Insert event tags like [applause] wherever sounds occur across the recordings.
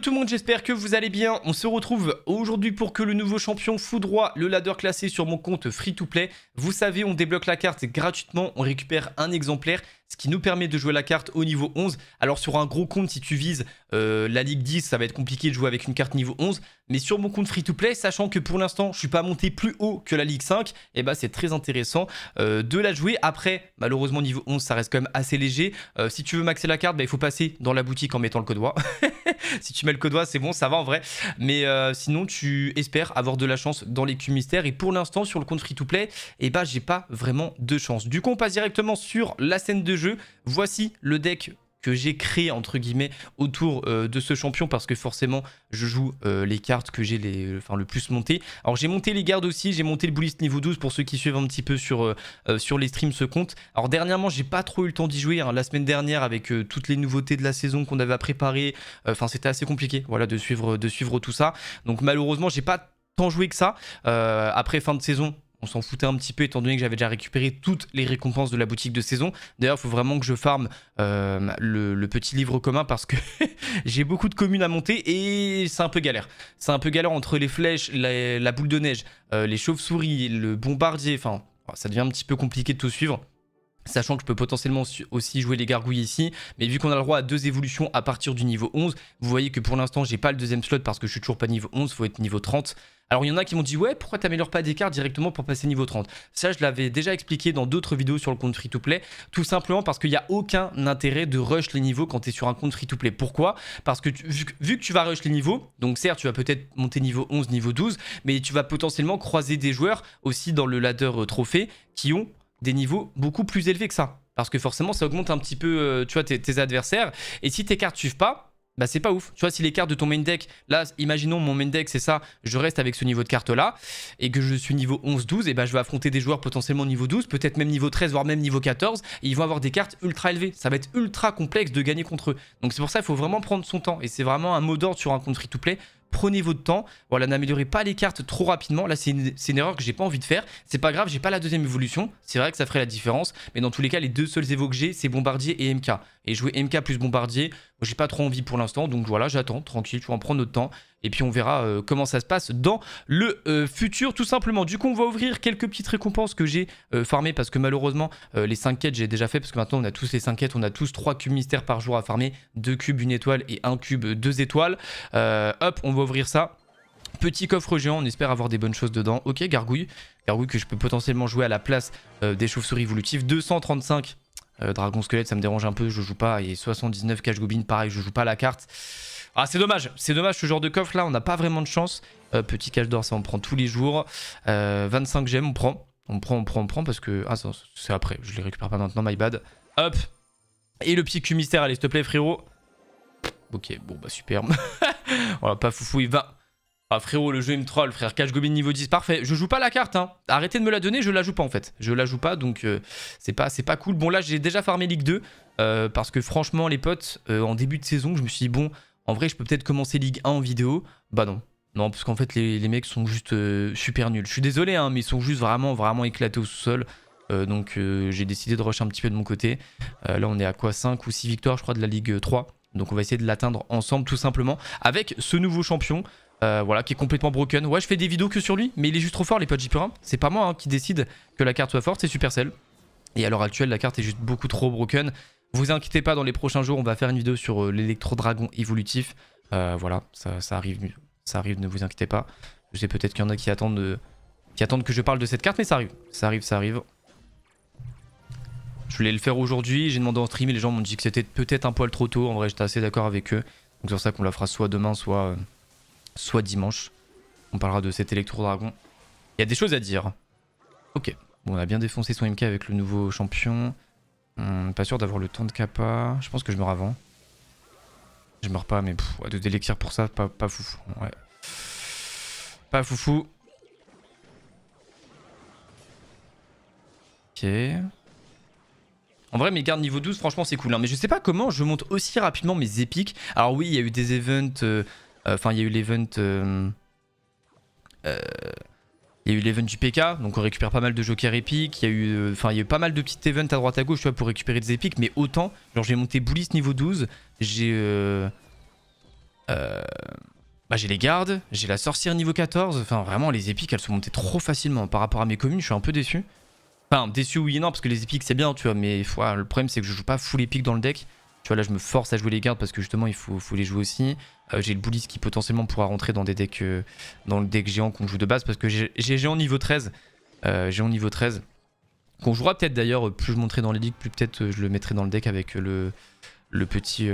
tout le monde, j'espère que vous allez bien. On se retrouve aujourd'hui pour que le nouveau champion foudroie le ladder classé sur mon compte free to play. Vous savez, on débloque la carte gratuitement, on récupère un exemplaire ce qui nous permet de jouer la carte au niveau 11. Alors sur un gros compte, si tu vises euh, la Ligue 10, ça va être compliqué de jouer avec une carte niveau 11. Mais sur mon compte free-to-play, sachant que pour l'instant, je suis pas monté plus haut que la Ligue 5, et bah c'est très intéressant euh, de la jouer. Après, malheureusement, niveau 11, ça reste quand même assez léger. Euh, si tu veux maxer la carte, bah, il faut passer dans la boutique en mettant le code [laughs] si tu mets le code c'est bon, ça va en vrai. Mais sinon, tu espères avoir de la chance dans les mystère mystères. Et pour l'instant, sur le compte free-to-play, et eh bah ben, j'ai pas vraiment de chance. Du coup, on passe directement sur la scène de jeu. Voici le deck que j'ai créé entre guillemets autour euh, de ce champion parce que forcément je joue euh, les cartes que j'ai les enfin le plus monté. Alors j'ai monté les gardes aussi, j'ai monté le bouliste niveau 12 pour ceux qui suivent un petit peu sur, euh, sur les streams ce compte. Alors dernièrement j'ai pas trop eu le temps d'y jouer hein. la semaine dernière avec toutes les nouveautés de la saison qu'on avait à préparer. Enfin c'était assez compliqué voilà de suivre de suivre tout ça. Donc malheureusement j'ai pas tant joué que ça. après fin de saison on s'en foutait un petit peu étant donné que j'avais déjà récupéré toutes les récompenses de la boutique de saison. D'ailleurs, il faut vraiment que je farme euh, le, petit livre commun parce que [laughs] j'ai beaucoup de communes à monter et c'est un peu galère. C'est un peu galère entre les flèches, la, boule de neige, euh, les chauves-souris, le bombardier. Enfin, oh, ça devient un petit peu compliqué de tout suivre. Sachant que je peux potentiellement aussi jouer les gargouilles ici, mais vu qu'on a le droit à deux évolutions à partir du niveau 11, vous voyez que pour l'instant j'ai pas le deuxième slot parce que je suis toujours pas niveau 11, Il faut être niveau 30. Alors il y en a qui m'ont dit ouais pourquoi t'améliores pas des cartes directement pour passer niveau 30 Ça je l'avais déjà expliqué dans d'autres vidéos sur le compte free to play, tout simplement parce qu'il n'y a aucun intérêt de rush les niveaux quand tu es sur un compte free to play. Pourquoi Parce que vu, que tu vas rush les niveaux, donc certes tu vas peut-être monter niveau 11, niveau 12, mais tu vas potentiellement croiser des joueurs aussi dans le ladder euh, trophée qui ont des niveaux beaucoup plus élevés que ça. Parce que forcément ça augmente un petit peu euh, tu vois, tes, tes adversaires et si tes cartes suivent pas, bah c'est pas ouf. Tu vois, si les cartes de ton main deck, là, imaginons mon main deck, c'est ça, je reste avec ce niveau de carte là, et que je suis niveau 11-12, et bah je vais affronter des joueurs potentiellement niveau 12, peut-être même niveau 13, voire même niveau 14, et ils vont avoir des cartes ultra élevées. Ça va être ultra complexe de gagner contre eux. Donc c'est pour ça, il faut vraiment prendre son temps, et c'est vraiment un mot d'ordre sur un compte free-to-play. Prenez votre temps, voilà, n'améliorez pas les cartes trop rapidement. Là, c'est une, erreur que j'ai pas envie de faire. C'est pas grave, j'ai pas la deuxième évolution. C'est vrai que ça ferait la différence, mais dans tous les cas, les deux seuls évos que j'ai, c'est Bombardier et MK et jouer MK plus Bombardier. J'ai pas trop envie pour l'instant, donc voilà, j'attends tranquille, tu en prendre notre temps et puis on verra euh, comment ça se passe dans le euh, futur tout simplement. Du coup, on va ouvrir quelques petites récompenses que j'ai farmé euh, farmées parce que malheureusement les 5 quêtes j'ai déjà fait parce que maintenant on a tous les 5 quêtes, on a tous 3 cubes mystères par jour à farmer, 2 cubes, 1 étoile et 1 cube, 2 étoiles. hop, on va ouvrir ça. Petit coffre géant, on espère avoir des bonnes choses dedans. Ok, gargouille. Gargouille que je peux potentiellement jouer à la place des chauves-souris évolutives. 235 euh, Dragon squelette, ça me dérange un peu, je joue pas. Et 79 cash gobine pareil, je joue pas la carte. Ah, c'est dommage, c'est dommage ce genre de coffre là, on n'a pas vraiment de chance. Euh, petit cache d'or, ça on prend tous les jours. 25 euh, gemmes, on prend. On prend, on prend, on prend parce que. Ah, c'est après, je les récupère pas maintenant, my bad. Hop Et le petit cul mystère, allez, s'il te plaît, frérot. Ok, bon, bah super. [laughs] voilà, pas foufou, il va. Ah frérot, le jeu il me troll, frère. Cash Goblin niveau 10, parfait. Je joue pas la carte, hein. Arrêtez de me la donner, je la joue pas en fait. Je la joue pas, donc euh, c'est pas, pas cool. Bon là, j'ai déjà farmé Ligue 2, euh, parce que franchement, les potes, euh, en début de saison, je me suis dit, bon, en vrai, je peux peut-être commencer Ligue 1 en vidéo. Bah non. Non, parce qu'en fait, les, les, mecs sont juste super nuls. Je suis désolé, hein, mais ils sont juste vraiment, vraiment éclatés au sous-sol. donc j'ai décidé de rush un petit peu de mon côté. là, on est à quoi 5 ou 6 victoires, je crois, de la Ligue 3. Donc on va essayer de l'atteindre ensemble, tout simplement, avec ce nouveau champion. Euh, voilà, qui est complètement broken. Ouais, je fais des vidéos que sur lui, mais il est juste trop fort, les potes jp C'est pas moi hein, qui décide que la carte soit forte, c'est Supercell. Et à l'heure actuelle, la carte est juste beaucoup trop broken. Vous inquiétez pas, dans les prochains jours, on va faire une vidéo sur euh, l'électro-dragon évolutif. Euh, voilà, ça, arrive, ça arrive, ne vous inquiétez pas. Je sais peut-être qu'il y en a qui attendent, qui attendent que je parle de cette carte, mais ça arrive. Ça arrive, ça arrive. Je voulais le faire aujourd'hui, j'ai demandé en stream et les gens m'ont dit que c'était peut-être un poil trop tôt. En vrai, j'étais assez d'accord avec eux. Donc c'est pour ça qu'on la fera soit demain, soit soit dimanche. On parlera de cet électro-dragon. Il y a des choses à dire. Ok. Bon, on a bien défoncé son MK avec le nouveau champion. Hmm, pas sûr d'avoir le temps de kappa. Je pense que je meurs avant. Je meurs pas, mais de délectir pour ça, pas, pas foufou. Ouais. Pas foufou. Ok. En vrai, mes gardes niveau 12, franchement, c'est cool. Hein. Mais je sais pas comment je monte aussi rapidement mes épiques. Alors oui, il y a eu des events... Euh, Enfin, il y a eu l'event. Euh, euh, il y a eu l'event du PK, donc on récupère pas mal de jokers épiques. Il y a eu, euh, enfin, il y a eu pas mal de petits events à droite à gauche, tu pour récupérer des épiques. Mais autant, genre j'ai monté Boulis niveau 12, j'ai, bah, j'ai les gardes, j'ai la sorcière niveau 14. Enfin, vraiment, les épiques, elles sont montées trop facilement par rapport à mes communes. Je suis un peu déçu. Enfin, déçu oui et non, parce que les épiques c'est bien, tu vois. Mais le problème c'est que je joue pas full épique dans le deck. Tu vois, là, je me force à jouer les gardes parce que justement, il faut, faut les jouer aussi. Euh, j'ai le bullis qui potentiellement pourra rentrer dans des decks, euh, dans le deck géant qu'on joue de base parce que j'ai géant niveau 13. Euh, géant niveau 13. Qu'on jouera peut-être d'ailleurs, euh, plus je monterai dans les ligues, plus peut-être je le mettrai dans le deck avec le, le petit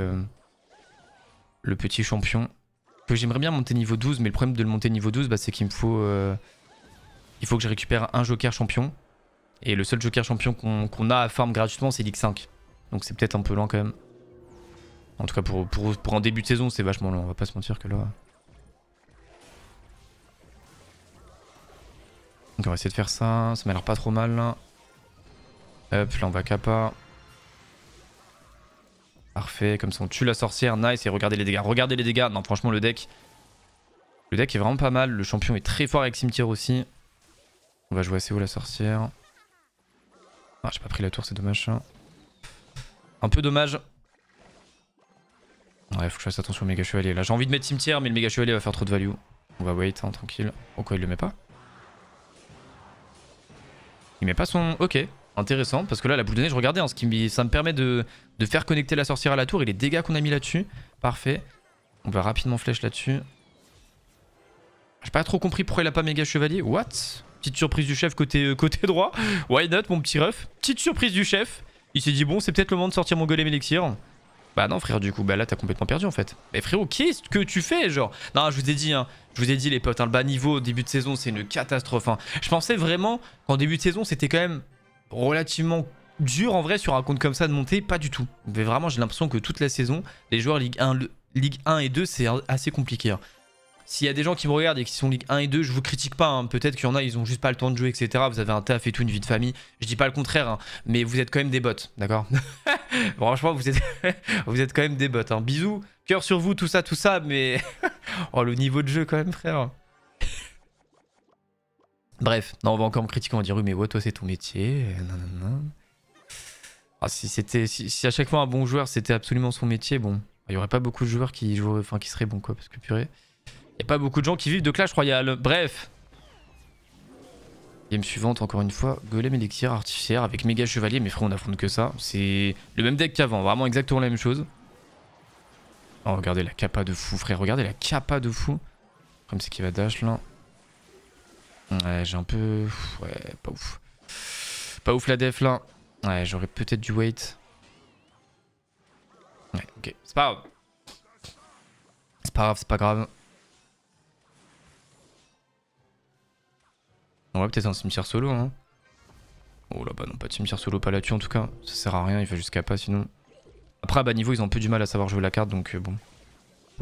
le petit champion. Que j'aimerais bien monter niveau 12, mais le problème de le monter niveau 12, bah, c'est qu'il me faut. il faut que je récupère un joker champion. Et le seul joker champion qu'on a à farm gratuitement, c'est League 5 Donc c'est peut-être un peu lent quand même. En tout cas, pour, pour, pour un début de saison, c'est vachement long. On va pas se mentir que là. Donc, on va essayer de faire ça. Ça m'a l'air pas trop mal. Là. Hop, là, on va kappa. Parfait, comme ça on tue la sorcière, nice, et regardez les dégâts, regardez les dégâts, non franchement le deck, le deck est vraiment pas mal, le champion est très fort avec cimetière aussi. On va jouer assez haut la sorcière. Ah j'ai pas pris la tour, c'est dommage. Un peu dommage, Ouais, faut que je fasse attention au méga chevalier. Là, j'ai envie de mettre cimetière, mais le méga chevalier va faire trop de value. On va wait, hein, tranquille. Pourquoi il le met pas Il met pas son... Ok, intéressant. Parce que là, la boule de neige, regardez, hein, ce qui... ça me permet de... faire connecter la sorcière à la tour et les dégâts qu'on a mis là-dessus. Parfait. On va rapidement flèche là-dessus. J'ai pas trop compris pourquoi il a pas méga chevalier. What Petite surprise du chef côté, euh, côté [laughs] droit. Why not, mon petit ref Petite surprise du chef. Il s'est dit, bon, c'est peut-être le moment de sortir mon golem élixir. Bah non frère du coup, bah là t'as complètement perdu en fait. Mais frérot, qu'est-ce que tu fais genre Non, je vous ai dit hein, je vous ai dit les potes, hein, le bas niveau début de saison c'est une catastrophe. Hein. Je pensais vraiment qu'en début de saison c'était quand même relativement dur en vrai sur un compte comme ça de monter, pas du tout. Mais vraiment j'ai l'impression que toute la saison, les joueurs Ligue 1, Ligue 1 et 2 c'est assez compliqué. Hein. S'il y a des gens qui me regardent et qui sont Ligue 1 et 2, je vous critique pas. Hein. Peut-être qu'il y en a, ils ont juste pas le temps de jouer, etc. Vous avez un taf et tout, une vie de famille. Je dis pas le contraire, hein. mais vous êtes quand même des bots, d'accord [laughs] Franchement, vous êtes, [laughs] vous êtes quand même des bots. Hein. Bisous, cœur sur vous, tout ça, tout ça, mais. [laughs] oh, le niveau de jeu quand même, frère. Bref, non, on va encore me critiquer, on va dire oui, mais ouais, toi, c'est ton métier. Ah, si, si, à chaque fois un bon joueur, c'était absolument son métier, bon, il y aurait pas beaucoup de joueurs qui, joueraient, enfin, qui seraient bons, quoi, parce que purée. Il a pas beaucoup de gens qui vivent de Clash Royale. Bref. Game suivante, encore une fois. Golem Elixir Artificiaire avec Méga Chevalier. Mais frère, on affronte que ça. C'est le même deck qu'avant. Vraiment exactement la même chose. Oh, regardez la capa de fou, frère. Regardez la capa de fou. Comme c'est qu'il va dash, là. Ouais, j'ai un peu... Ouais, pas ouf. Pas ouf la def, là. Ouais, j'aurais peut-être dû wait. Ouais, ok. C'est pas grave. C'est pas grave, c'est pas grave. On va peut-être un cimetière solo, hein. Oh là, bah non, pas de cimetière solo, pas là-dessus en tout cas. Ça sert à rien, il va juste pas sinon. Après, à bas niveau, ils ont un peu du mal à savoir jouer la carte, donc euh, bon.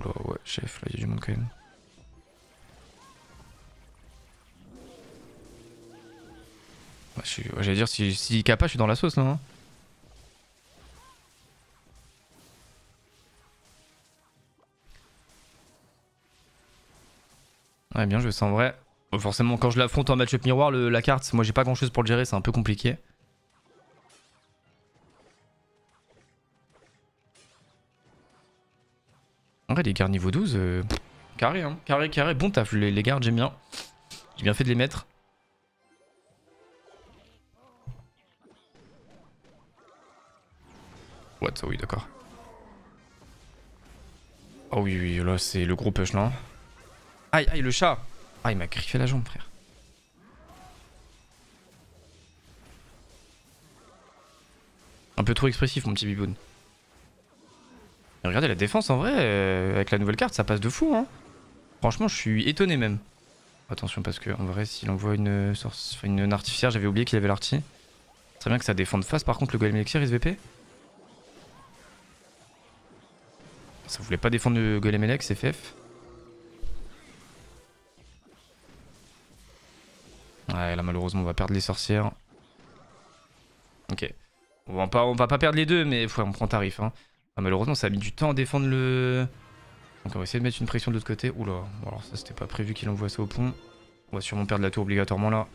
Oh, ouais, chef, là, il y a du monde quand même. J'allais dire, si, si je suis dans la sauce, hein. Ouais, bien je vais en vrai forcément, quand je l'affronte en match-up miroir, la carte, moi j'ai pas grand-chose pour le gérer, c'est un peu compliqué. En vrai, les gardes niveau 12, euh, carré, hein, carré, carré, bon taf, les, gardes, j'aime bien. J'ai bien fait de les mettre. What oh Oui, d'accord. Oh oui, oui, là c'est le gros push, non Aïe, aïe, le chat ah, il m'a griffé la jambe, frère. Un peu trop expressif, mon petit biboun. Regardez la défense en vrai, euh, avec la nouvelle carte, ça passe de fou. Hein. Franchement, je suis étonné même. Attention, parce que en vrai, s'il envoie une, source, une, artificière, j'avais oublié qu'il avait l'artie. Très bien que ça défende face, par contre, le Golem Elixir, SVP. Ça voulait pas défendre le Golem elixir FF. Ouais, là malheureusement on va perdre les sorcières. Ok. On va, pas, perdre les deux, mais faut on prend tarif. Hein. Ah, malheureusement, ça a mis du temps à défendre le... Donc on va essayer de mettre une pression de l'autre côté. Oula, alors ça c'était pas prévu qu'il envoie ça au pont. On va sûrement perdre la tour obligatoirement là.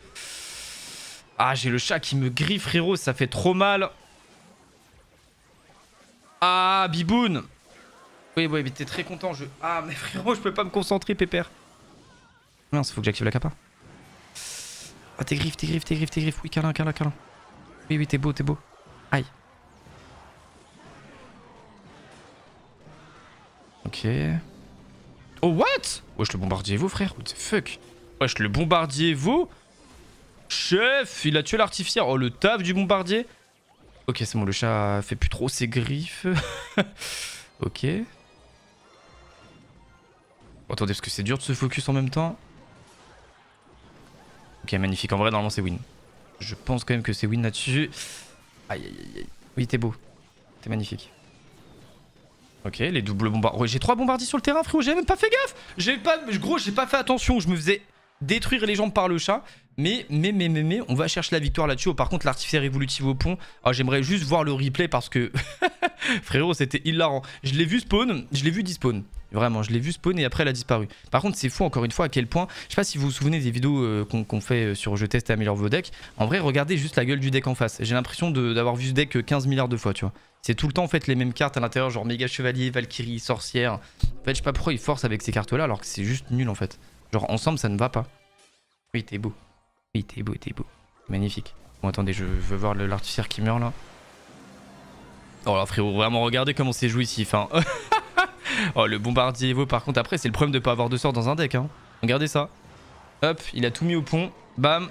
Ah, j'ai le chat qui me griffe, frérot, ça fait trop mal. Ah, biboun Oui, oui, mais t'es très content, je... Ah, mais frérot, je peux pas me concentrer, pépère. Mince, faut que j'active la capa. Ah, tes griffes, tes griffes, tes griffes, tes griffes. Oui, câlin, câlin, câlin. Oui, oui, t'es beau, t'es beau. Aïe. Ok. Oh, what Wesh, le bombardier vous, frère. What the fuck Wesh, le bombardier vous Chef, il a tué l'artificier. Oh, le taf du bombardier. Ok, c'est bon, le chat fait plus trop ses griffes. [laughs] ok. attendez, parce que c'est dur de se focus en même temps. Ok, magnifique. En vrai, normalement, c'est win. Je pense quand même que c'est win là-dessus. Aïe, aïe, aïe. Oui, t'es beau. T'es magnifique. Ok, les doubles bombardiers. j'ai trois bombardiers sur le terrain, frérot. J'ai même pas fait gaffe. J'ai pas, gros, j'ai pas fait attention. Je me faisais détruire les jambes par le chat. Mais, mais, mais, mais, mais, on va chercher la victoire là-dessus. par contre, l'artificier évolutif au pont, oh, j'aimerais juste voir le replay parce que, [laughs] frérot, c'était hilarant. Je l'ai vu spawn, je l'ai vu dispawn. Vraiment, je l'ai vu spawn et après, elle a disparu. Par contre, c'est fou, encore une fois, à quel point. Je sais pas si vous vous souvenez des vidéos euh, qu'on fait euh, sur Je teste et améliore vos decks. En vrai, regardez juste la gueule du deck en face. J'ai l'impression d'avoir vu ce deck 15 euh, milliards de fois, tu vois. C'est tout le temps, en fait, les mêmes cartes à l'intérieur, genre méga chevalier, valkyrie, sorcière. En fait, je sais pas pourquoi ils forcent avec ces cartes-là alors que c'est juste nul, en fait. Genre, ensemble, ça ne va pas. Oui, t'es beau. Oui, t'es beau, t'es beau. Magnifique. Bon, attendez, je veux voir l'artificier qui meurt là. Oh là, frérot, vraiment, regardez comment c'est joué ici. Hein. [laughs] oh, le bombardier par contre, après, c'est le problème de pas avoir de sort dans un deck. Hein. Regardez ça. Hop, il a tout mis au pont. Bam.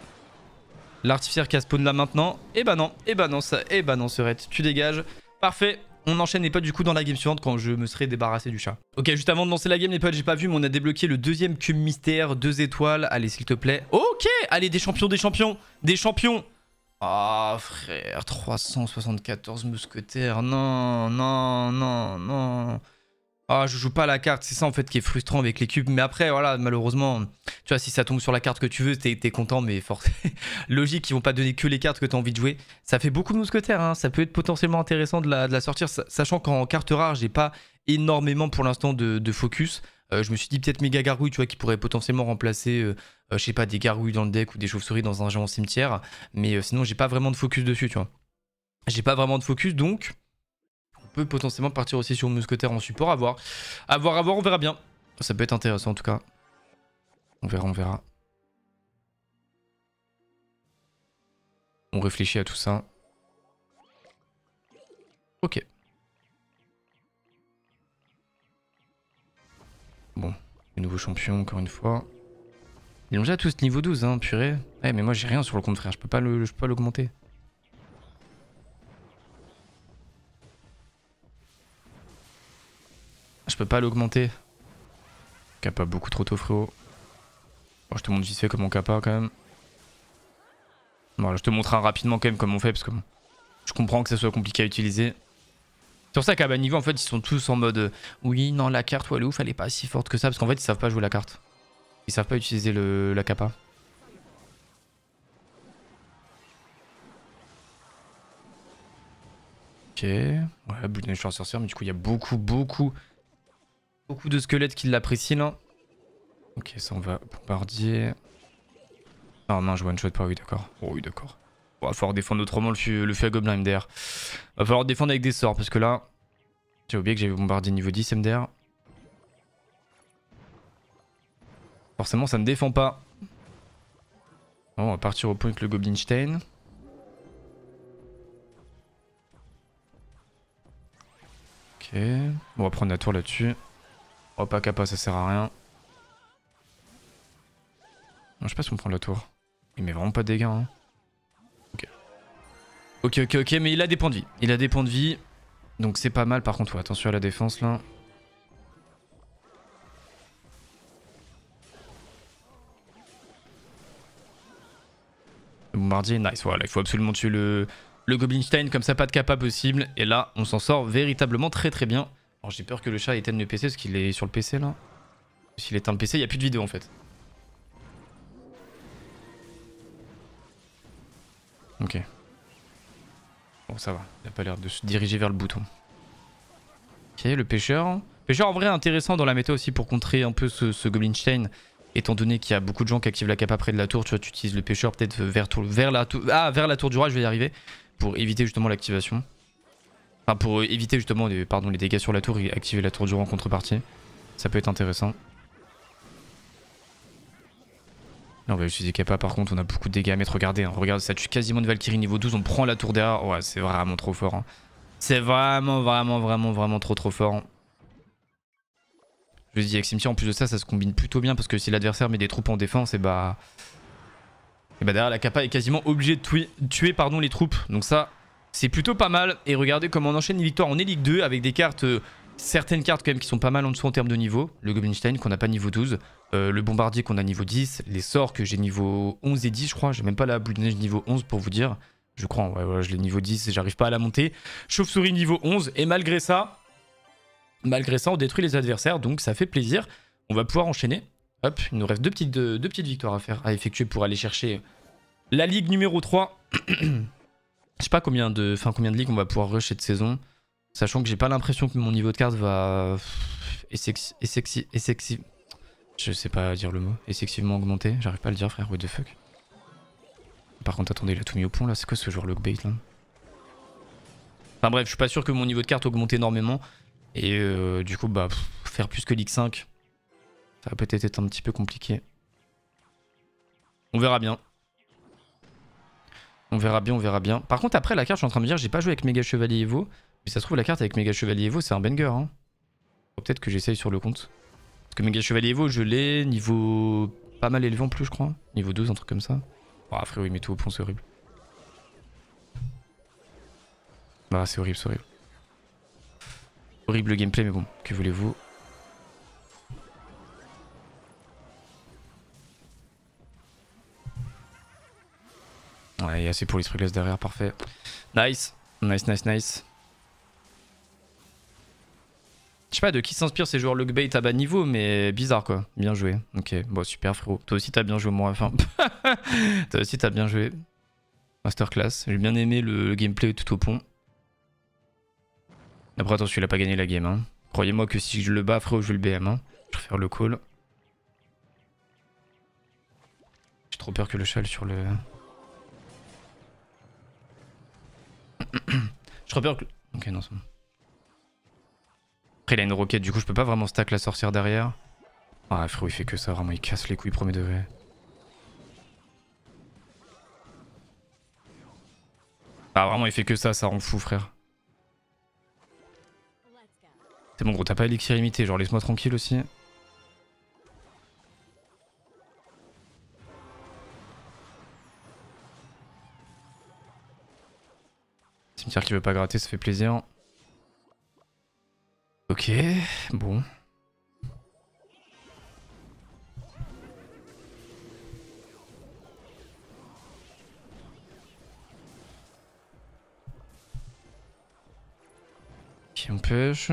l'artificier qui a spawn là maintenant. Et eh bah ben non, et eh bah ben non, ça, et eh bah ben non, serait Tu dégages. Parfait. On enchaîne les potes du coup dans la game suivante quand je me serai débarrassé du chat. Ok, juste avant de lancer la game, les potes, j'ai pas vu, mais on a débloqué le deuxième cube mystère, deux étoiles. Allez, s'il te plaît. Ok, allez, des champions, des champions, des champions. Ah, oh, frère, 374 mousquetaires. Non, non, non, non ah, je joue pas la carte. C'est ça en fait qui est frustrant avec les cubes. Mais après, voilà, malheureusement, tu vois, si ça tombe sur la carte que tu veux, t'es content, mais forcément, [laughs] logique, ils vont pas donner que les cartes que t'as envie de jouer. Ça fait beaucoup de mousquetaires, hein. ça peut être potentiellement intéressant de la, sortir, sachant qu'en carte rare, j'ai pas énormément pour l'instant de, focus. Euh, je me suis dit peut-être méga gargouille, tu vois, qui pourrait potentiellement remplacer, euh, euh, je sais pas, des gargouilles dans le deck ou des chauves-souris dans un géant cimetière. Mais sinon, j'ai pas vraiment de focus dessus, tu vois. J'ai pas vraiment de focus, donc potentiellement partir aussi sur mousquetaire en support, à voir. À voir, à voir, on verra bien. Ça peut être intéressant en tout cas. On verra, on verra. On réfléchit à tout ça. Ok. Bon, le nouveau champion encore une fois. Ils ont déjà tous niveau 12, hein, purée. Eh mais moi j'ai rien sur le compte frère, je peux pas l'augmenter. Je peux pas l'augmenter. Kappa beaucoup trop tôt, frérot. Bon, oh, je te montre vite fait comment Kappa quand même. Bon, je te montrerai rapidement quand même comment on fait parce que je comprends que ça soit compliqué à utiliser. C'est pour ça qu'à bas niveau, en fait, ils sont tous en mode euh, oui, non, la carte, ouais, elle est ouf, elle est pas si forte que ça parce qu'en fait, ils savent pas jouer la carte. Ils savent pas utiliser le, la Kappa. Ok. Ouais, but de sorcière, mais du coup, il y a beaucoup, beaucoup Beaucoup de squelettes qui l'apprécient là. Ok, ça on va bombardier. Non, non, je one-shot pas, oui d'accord. Oh, oui d'accord. On va falloir défendre autrement le feu, le à gobelin MDR. Va falloir défendre avec des sorts parce que là, j'ai oublié que j'avais bombardé niveau 10 MDR. Forcément, ça ne défend pas. on va partir au point avec le Goblinstein. Ok. On va prendre la tour là-dessus. Oh, pas Kappa ça sert à rien. je sais pas si on prend la tour. Il met vraiment pas de dégâts. Hein. Ok. Ok, ok, ok, mais il a des points de vie. Il a des points de vie. Donc c'est pas mal par contre. attention à la défense là. Le bombardier, nice. Voilà, il faut absolument tuer le, le Goblinstein. Comme ça, pas de capa possible. Et là, on s'en sort véritablement très très bien. Oh, j'ai peur que le chat éteigne le PC parce qu'il est sur le PC là. S'il éteint le PC, il n'y a plus de vidéo en fait. Ok. Bon ça va, il n'a pas l'air de se diriger vers le bouton. Ok, le pêcheur. Pêcheur en vrai intéressant dans la méta aussi pour contrer un peu ce, Goblin Chain. Étant donné qu'il y a beaucoup de gens qui activent la cape après de la tour, tu vois, tu utilises le pêcheur peut-être ah, vers la tour du roi, je vais y arriver. Pour éviter justement l'activation. Enfin, pour éviter justement les, dégâts sur la tour et activer la tour du roi en contrepartie. Ça peut être intéressant. Là, on va utiliser Kappa. Par contre, on a beaucoup de dégâts à mettre. Regardez, hein, regarde, ça tue quasiment de Valkyrie niveau 12. On prend la tour derrière. Ouais, c'est vraiment trop fort. Hein. C'est vraiment, vraiment, vraiment, vraiment trop, trop fort. Je hein. Je dis, avec Cimetière, en plus de ça, ça se combine plutôt bien parce que si l'adversaire met des troupes en défense, et bah. Et bah derrière, la Kappa est quasiment obligée de tuer, tuer pardon, les troupes. Donc ça, c'est plutôt pas mal. Et regardez comment on enchaîne les victoires est Ligue 2 avec des cartes... Euh, certaines cartes quand même qui sont pas mal en dessous en termes de niveau. Le Goblinstein qu'on n'a pas niveau 12. Euh, le Bombardier qu'on a niveau 10. Les sorts que j'ai niveau 11 et 10 je crois. J'ai même pas la boule de neige niveau 11 pour vous dire. Je crois, ouais, je l'ai niveau 10 et j'arrive pas à la monter. Chauve-souris niveau 11. Et malgré ça, malgré ça on détruit les adversaires. Donc ça fait plaisir. On va pouvoir enchaîner. Hop, il nous reste deux petites, deux petites victoires à faire, à effectuer pour aller chercher la ligue numéro 3. [clears throat] Je sais pas combien de, fin, combien de ligues on va pouvoir rush cette saison, sachant que j'ai pas l'impression que mon niveau de carte va. Et sexy. Et sexy. Je sais pas dire le mot. Effectivement augmenté. J'arrive pas à le dire, frère. What the fuck. Par contre, attendez, il a tout mis au pont là. C'est quoi ce joueur lockbait là Enfin bref, je suis pas sûr que mon niveau de carte augmente énormément. Et euh, du coup, bah, faire plus que Ligue 5, ça va peut-être être un petit peu compliqué. On verra bien. On verra bien, on verra bien. Par contre, après, la carte, je suis en train de me dire, j'ai pas joué avec Méga Chevalier Evo. Mais ça se trouve, la carte avec Méga Chevalier Evo, c'est un banger. Hein. Peut-être que j'essaye sur le compte. Parce que Méga Chevalier Evo, je l'ai niveau pas mal élevé en plus, je crois. Niveau 12, un truc comme ça. Ah, oh, frérot, il met tout au pont, c'est horrible. Bah, c'est horrible, c'est horrible. Horrible gameplay, mais bon, que voulez-vous Ouais, il a assez pour les trucs derrière, parfait. Nice, nice, nice, nice. Je sais pas de qui s'inspire ces joueurs Lugbait à bas niveau, mais bizarre quoi. Bien joué. Ok, bon super frérot. Toi aussi t'as bien joué moi. Enfin, [laughs] toi aussi t'as bien joué. Masterclass. J'ai bien aimé le, gameplay tout au pont. Après attention, il a pas gagné la game. Hein. Croyez-moi que si je le bats, frérot, je vais le BM. Hein. Je préfère le call. J'ai trop peur que le châle sur le... [clears throat] je crois que... Ok, non, c'est bon. Après, il a une roquette, du coup, je peux pas vraiment stack la sorcière derrière. Ah, frérot, il fait que ça, vraiment, il casse les couilles, premier degré. Ah, vraiment, il fait que ça, ça rend fou, frère. C'est bon, gros, t'as pas élixir limité. genre, laisse-moi tranquille aussi. Cimetière qui veut pas gratter, ça fait plaisir. Ok, bon. Qui empêche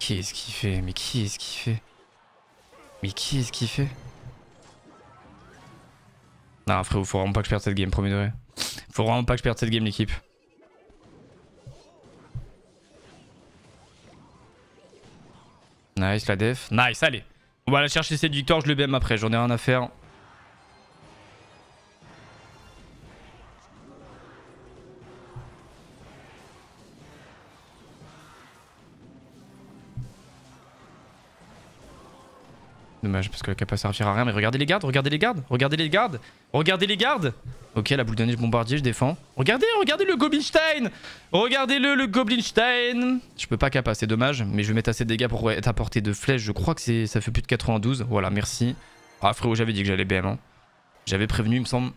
Qui est-ce qui fait Mais qui est-ce qui fait Mais qui est-ce qui fait non, frérot, faut vraiment pas que je perde cette game, premier degré. Faut vraiment pas que je perde cette game, l'équipe. Nice la def. Nice, allez. On va aller chercher cette victoire, je le BM après, j'en ai rien à faire. Dommage parce que la capa servira à rien. Mais regardez les gardes, regardez les gardes, regardez les gardes, regardez les gardes. Ok, la boule de neige bombardier, je défends. Regardez, regardez le Goblinstein Regardez-le, le Goblinstein Je peux pas capa, c'est dommage, mais je vais mettre assez de dégâts pour être à portée de flèche. Je crois que ça fait plus de 92. Voilà, merci. Ah frérot, j'avais dit que j'allais BM. Hein. J'avais prévenu, il me semble.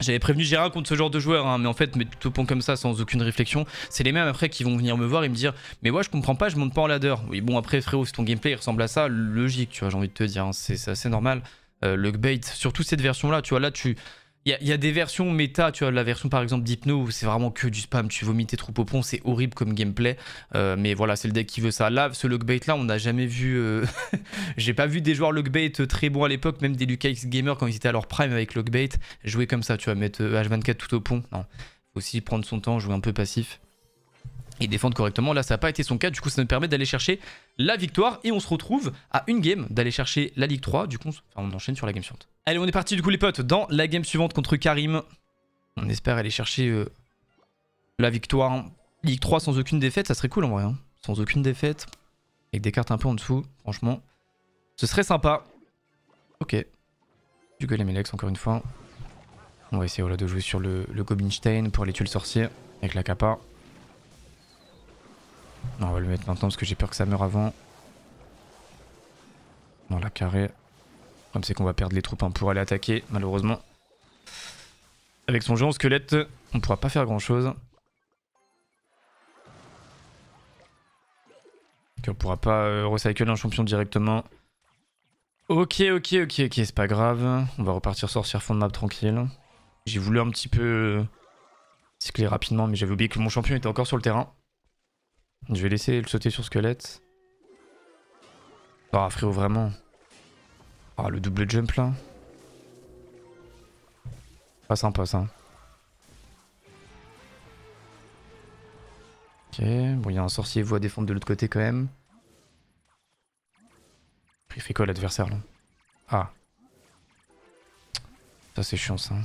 J'avais prévenu Gérard contre ce genre de joueur, hein, mais en fait, mais au pont comme ça, sans aucune réflexion, c'est les mêmes après qui vont venir me voir et me dire Mais moi, je comprends pas, je monte pas en ladder. Oui, bon, après, frérot, si ton gameplay ressemble à ça, logique, tu vois, j'ai envie de te dire, hein, c'est assez normal. Euh, le surtout cette version-là, tu vois, là, tu il y, a des versions méta, tu vois, la version par exemple d'Hypno où c'est vraiment que du spam, tu vomis tes troupes au pont, c'est horrible comme gameplay. Euh, mais voilà, c'est le deck qui veut ça. Là, ce lockbait là, on n'a jamais vu. Euh, [laughs] j'ai pas vu des joueurs lockbait très bons à l'époque, même des Lucas Gamer quand ils étaient à leur prime avec lockbait, jouer comme ça, tu vois, mettre H24 euh, tout au pont. Non, aussi prendre son temps, jouer un peu passif et défendre correctement. Là, ça n'a pas été son cas. Du coup, ça nous permet d'aller chercher la victoire. Et on se retrouve à une game d'aller chercher la Ligue 3. Du coup, on, on enchaîne sur la game suivante. Allez, on est parti du coup les potes dans la game suivante contre Karim. On espère aller chercher euh, la victoire. Ligue 3 sans aucune défaite, ça serait cool en vrai. Hein. Sans aucune défaite. Avec des cartes un peu en dessous, franchement. Ce serait sympa. Ok. Du les Melex encore une fois. On va essayer de jouer sur le, Gobinstein pour aller tuer le sorcier avec la capa. on va le mettre maintenant parce que j'ai peur que ça meure avant. Dans la carré. Comme c'est qu'on va perdre les troupes hein, pour aller attaquer, malheureusement. Avec son géant squelette, on pourra pas faire grand chose. On on pourra pas euh, recycler un champion directement. Ok, ok, ok, ok, c'est pas grave. On va repartir sortir fond de map tranquille. J'ai voulu un petit peu euh, cycler rapidement, mais j'avais oublié que mon champion était encore sur le terrain. Je vais laisser le sauter sur squelette. Oh frérot, vraiment. Ah, le double jump là. Pas sympa ça. Ok, bon, il y a un sorcier voit à défendre de l'autre côté quand même. Il fait quoi l'adversaire là Ah. Ça c'est chiant ça.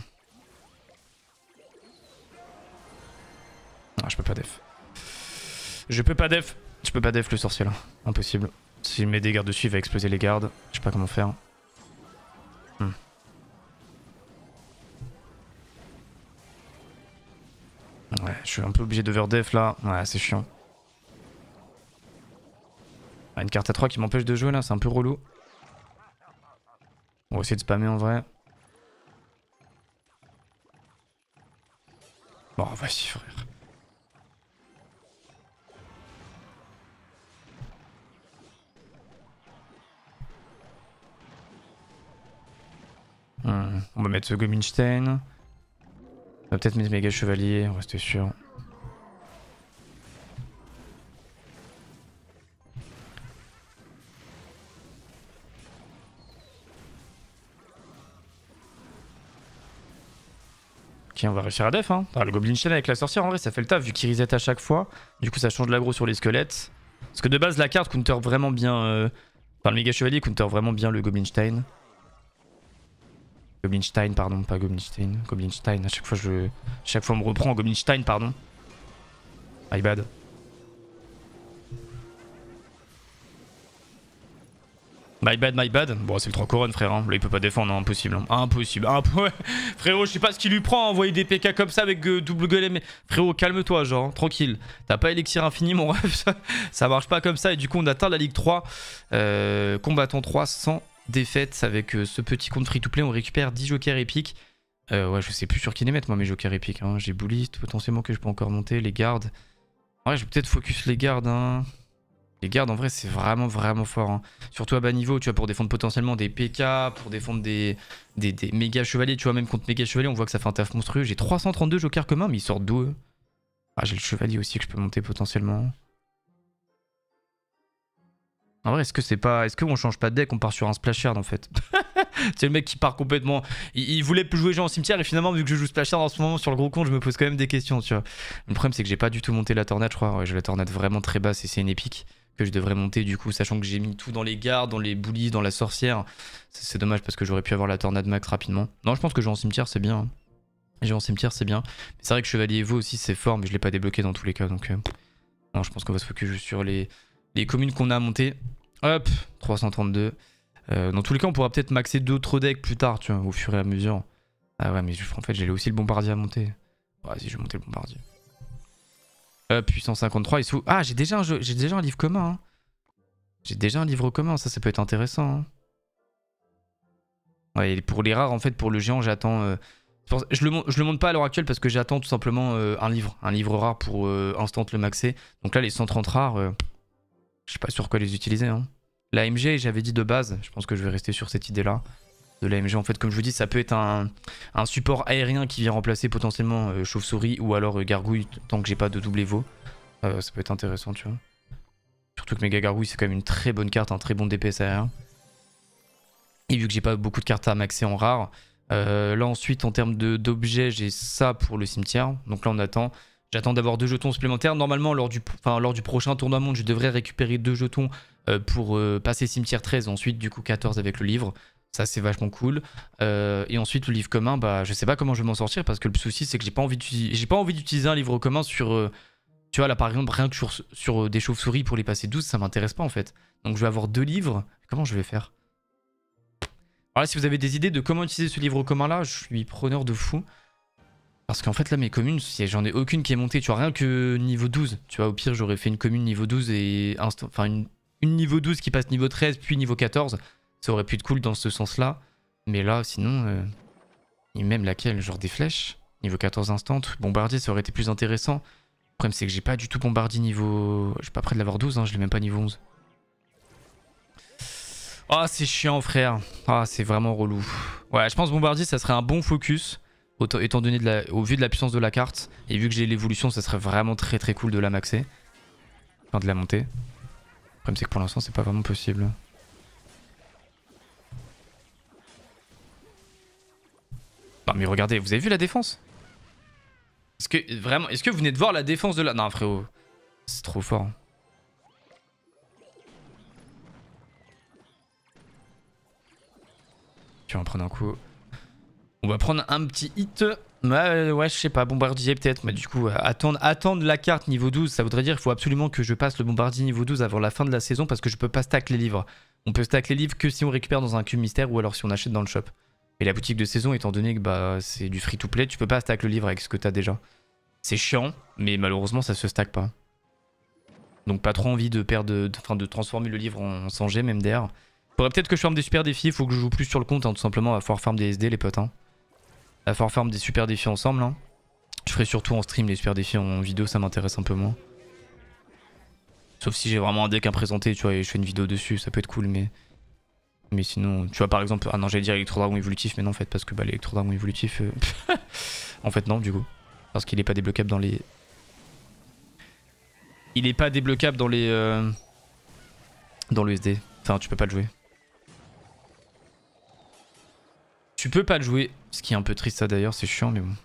Ah, je peux pas def. Je peux pas def. Je peux pas def le sorcier là. Impossible. S'il met des gardes dessus, il va exploser les gardes. Je sais pas comment faire. je suis un peu obligé de d'overdef là. Ouais, c'est chiant. Ah, une carte à 3 qui m'empêche de jouer là, c'est un peu relou. On va essayer de spammer en vrai. Bon, vas frère. Hmm, on va mettre ce Gominstein. On va peut-être mettre méga chevalier, on reste sûr. Ok, on va réussir à def. Hein. le Goblin avec la sorcière, en vrai, ça fait le taf vu qu'il reset à chaque fois. Du coup, ça change l'aggro sur les squelettes. Parce que de base, la carte counter vraiment bien. Euh... Enfin, le méga chevalier counter vraiment bien le Goblin Goblinstein, pardon, pas Goblinstein. Goblinstein, à chaque fois je. chaque fois on me reprend Goblinstein, pardon. My bad. My bad, my bad. Bon, c'est le 3 couronnes, frère. Hein. Là, il peut pas défendre, hein. impossible. Hein. Impossible. [laughs] frérot, je sais pas ce qu'il lui prend envoyer des PK comme ça avec double gueule. Mais... Frérot, calme-toi, genre, tranquille. T'as pas élixir infini, mon ref [laughs] ça, marche pas comme ça. Et du coup, on atteint la Ligue 3. Euh, combattant 300 défaites avec euh, ce petit compte free-to-play. On récupère 10 jokers épiques. Euh, ouais, je sais plus sur qui les mettre, moi, mes jokers épiques. Hein. J'ai bouliste potentiellement, que je peux encore monter. Les gardes. Ouais, je vais peut-être focus les gardes. Hein. Les gardes, en vrai, c'est vraiment, vraiment fort. Hein. Surtout à bas niveau, tu vois, pour défendre potentiellement des PK, pour défendre des, des, méga chevaliers. Tu vois, même contre méga chevaliers, on voit que ça fait un taf monstrueux. J'ai 332 jokers communs, mais ils sortent d'où Ah, j'ai le chevalier aussi que je peux monter potentiellement est-ce que c'est pas, est-ce qu'on change pas de deck, on part sur un Splashard en fait [laughs] C'est le mec qui part complètement. Il, voulait plus jouer Jean en cimetière et finalement vu que je joue Splashard en ce moment sur le gros compte, je me pose quand même des questions. Tu vois. Le problème c'est que j'ai pas du tout monté la tornade, je crois. Ouais, j'ai la tornade vraiment très basse et c'est une épique que je devrais monter du coup, sachant que j'ai mis tout dans les gardes, dans les boulies, dans la sorcière. C'est dommage parce que j'aurais pu avoir la tornade max rapidement. Non, je pense que jouer en cimetière c'est bien. Hein. J'ai en cimetière c'est bien. c'est vrai que chevalier vous aussi c'est fort, mais je l'ai pas débloqué dans tous les cas donc. Euh, non, je pense qu'on va se focus sur les les communes qu'on a montées. Hop, 332. Euh, dans tous les cas, on pourra peut-être maxer d'autres decks plus tard, tu vois, au fur et à mesure. Ah ouais, mais en fait, j'ai aussi le bombardier à monter. Vas-y, je vais monter le bombardier. Euh, 853. sous... Ah, j'ai déjà, un déjà un livre commun. Hein. J'ai déjà un livre commun, ça, ça peut être intéressant. Hein. Ouais, et pour les rares, en fait, pour le géant, j'attends... Euh, je le, je le monte pas à l'heure actuelle parce que j'attends tout simplement euh, un livre. Un livre rare pour instant le maxer. Donc là, les 130 rares, je sais pas sûr quoi les utiliser. Hein. L'AMG, j'avais dit de base, je pense que je vais rester sur cette idée-là. De l'AMG, en fait, comme je vous dis, ça peut être un, support aérien qui vient remplacer potentiellement euh, chauve-souris ou alors euh, gargouille tant que j'ai pas de double évo, e euh, ça peut être intéressant, tu vois. Surtout que Mega Gargouille, c'est quand même une très bonne carte, un très bon DPS aérien. Et vu que j'ai pas beaucoup de cartes à maxer en rare, là ensuite, en termes d'objets, j'ai ça pour le cimetière. Donc là, on attend. J'attends d'avoir deux jetons supplémentaires. Normalement, lors du, lors du prochain tournoi monde, je devrais récupérer deux jetons euh, pour euh, passer cimetière 13, ensuite du coup 14 avec le livre. Ça, c'est vachement cool. Euh, et ensuite, le livre commun, bah, je sais pas comment je vais m'en sortir parce que le souci, c'est que j'ai pas envie pas envie d'utiliser un livre commun sur, tu vois, là par exemple, rien que sur, des chauves-souris pour les passer 12, ça m'intéresse pas en fait. Donc, je vais avoir deux livres. Comment je vais faire Alors si vous avez des idées de comment utiliser ce livre commun là, je suis preneur de fou. Parce qu'en fait, là, mes communes, j'en ai aucune qui est montée. Tu vois, rien que niveau 12. Tu vois, au pire, j'aurais fait une commune niveau 12 et. Enfin, une, niveau 12 qui passe niveau 13, puis niveau 14. Ça aurait pu être cool dans ce sens-là. Mais là, sinon. Euh, et même laquelle Genre des flèches Niveau 14 instant. Bombardier, ça aurait été plus intéressant. Le problème, c'est que j'ai pas du tout bombardier niveau. Je suis pas prêt de l'avoir 12, hein, je l'ai même pas niveau 11. Ah, oh, c'est chiant, frère. Ah, c'est vraiment relou. Ouais, je pense bombardier, ça serait un bon focus étant donné de la, au vu de la puissance de la carte, et vu que j'ai l'évolution, ça serait vraiment très très cool de la maxer. Enfin, de la monter. Le problème, c'est que pour l'instant, c'est pas vraiment possible. Non, mais regardez, vous avez vu la défense Est-ce que, vraiment, est-ce que vous venez de voir la défense de la... Non, frérot, c'est trop fort. Hein. Tu en prendre un coup. On va prendre un petit hit. Bah, euh, ouais, je sais pas, bombardier peut-être, mais du coup, euh, attendre, la carte niveau 12, ça voudrait dire qu'il faut absolument que je passe le bombardier niveau 12 avant la fin de la saison parce que je peux pas stack les livres. On peut stack les livres que si on récupère dans un cube mystère ou alors si on achète dans le shop. Et la boutique de saison, étant donné que bah, c'est du free-to-play, tu peux pas stack le livre avec ce que t'as déjà. C'est chiant, mais malheureusement, ça se stack pas. Donc pas trop envie de perdre, de, de, transformer le livre en, 100 même d'air. Faudrait peut-être que je forme des super défis, faut que je joue plus sur le compte, hein, tout simplement, à falloir farm des SD, les potes. Hein la forme des super défis ensemble. Hein. Je ferai surtout en stream les super défis en vidéo, ça m'intéresse un peu moins. Sauf si j'ai vraiment un deck à présenter, tu vois, et je fais une vidéo dessus, ça peut être cool, mais... Mais sinon, tu vois, par exemple... Ah non, j'allais dire dragon évolutif, mais non, en fait, parce que bah, dragon évolutif... Euh, [laughs] en fait, non, du coup. Parce qu'il est pas débloquable dans les... Il est pas débloquable dans les... Euh, dans le SD. Enfin, tu peux pas le jouer. Tu peux pas le jouer. Ce qui est un peu triste, ça d'ailleurs, c'est chiant, mais bon. Donc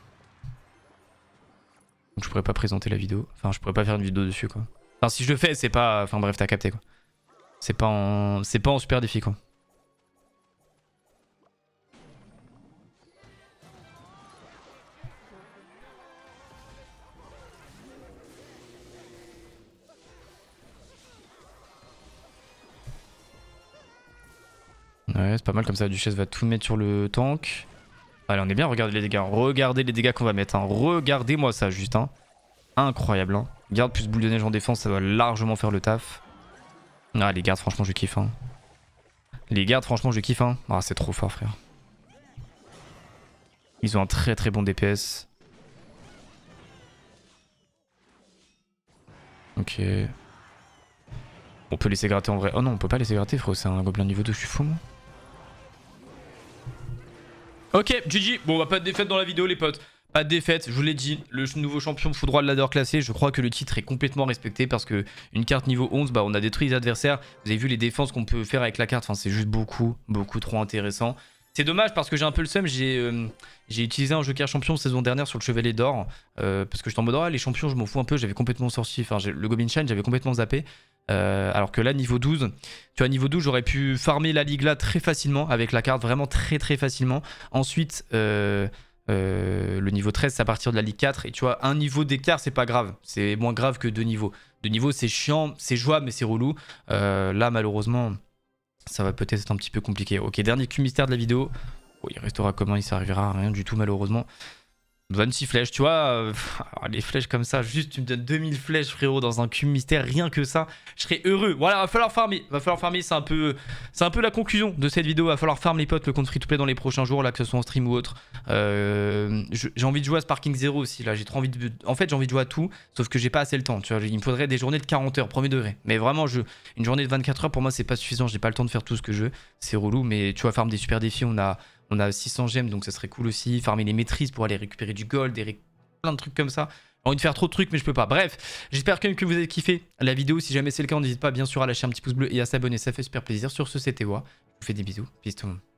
je pourrais pas présenter la vidéo. Enfin, je pourrais pas faire une vidéo dessus, quoi. Enfin, si je le fais, c'est pas. Enfin, bref, t'as capté, quoi. C'est pas en. C'est pas en super défi, quoi. Ouais, c'est pas mal comme ça. Duchesse va tout mettre sur le tank. Allez, on est bien. Regardez les dégâts. Regardez les dégâts qu'on va mettre. Hein. Regardez-moi ça, juste. Hein. Incroyable. Hein. Garde plus boule de neige en défense, ça va largement faire le taf. Ah, les gardes, franchement, je kiffe. Les gardes, franchement, je kiffe. Ah, c'est trop fort, frère. Ils ont un très très bon DPS. Ok. On peut laisser gratter en vrai. Oh non, on peut pas laisser gratter, frère. C'est un gobelin niveau 2, je suis fou, moi. Ok, GG. Bon, bah, pas de défaite dans la vidéo, les potes. Pas de défaite, je vous l'ai dit, le nouveau champion foudroie de ladder classé, je crois que le titre est complètement respecté parce que une carte niveau 11, bah, on a détruit les adversaires. Vous avez vu les défenses qu'on peut faire avec la carte, enfin, c'est juste beaucoup, beaucoup trop intéressant. C'est dommage parce que j'ai un peu le seum, j'ai euh, utilisé un Joker champion saison dernière sur le Chevalier d'Or, euh, parce que je en mode, ah, les champions, je m'en fous un peu, j'avais complètement sorti, enfin, le Goblin Shine, j'avais complètement zappé. Euh, alors que là, niveau 12, tu vois, niveau 12, j'aurais pu farmer la ligue là très facilement avec la carte, vraiment très très facilement. Ensuite, euh, euh, le niveau 13, c'est à partir de la ligue 4. Et tu vois, un niveau d'écart, c'est pas grave. C'est moins grave que deux niveaux. Deux niveaux, c'est chiant, c'est jouable, mais c'est relou. là, malheureusement, ça va peut-être être un petit peu compliqué. Ok, dernier cul mystère de la vidéo. Oh, il restera comment Il s'arrivera à rien du tout, malheureusement. 26 flèches, tu vois, euh, les flèches comme ça, juste tu me donnes 2000 flèches frérot dans un cube mystère, rien que ça, je serais heureux. Voilà, va falloir farmer, va falloir farmer, c'est un peu c'est un peu la conclusion de cette vidéo, va falloir farmer les potes, le compte free to play dans les prochains jours là que ce soit en stream ou autre. Euh, j'ai envie de jouer à Sparking Zero aussi là, j'ai trop envie de en fait, j'ai envie de jouer à tout, sauf que j'ai pas assez le temps, tu vois, il me faudrait des journées de 40 heures, premier degré. Mais vraiment une journée de 24 heures pour moi, c'est pas suffisant, j'ai pas le temps de faire tout ce que je veux, c'est relou mais tu vois farm des super défis, on a on a 600 gemmes, donc ça serait cool aussi. Farmer les maîtrises pour aller récupérer du gold, et plein de trucs comme ça. J'ai envie de faire trop de trucs, mais je peux pas. Bref, j'espère que vous avez kiffé la vidéo. Si jamais c'est le cas, n'hésitez pas bien sûr à lâcher un petit pouce bleu et à s'abonner. Ça fait super plaisir. Sur ce, c'était moi. Je vous fais des bisous. Peace tout le monde.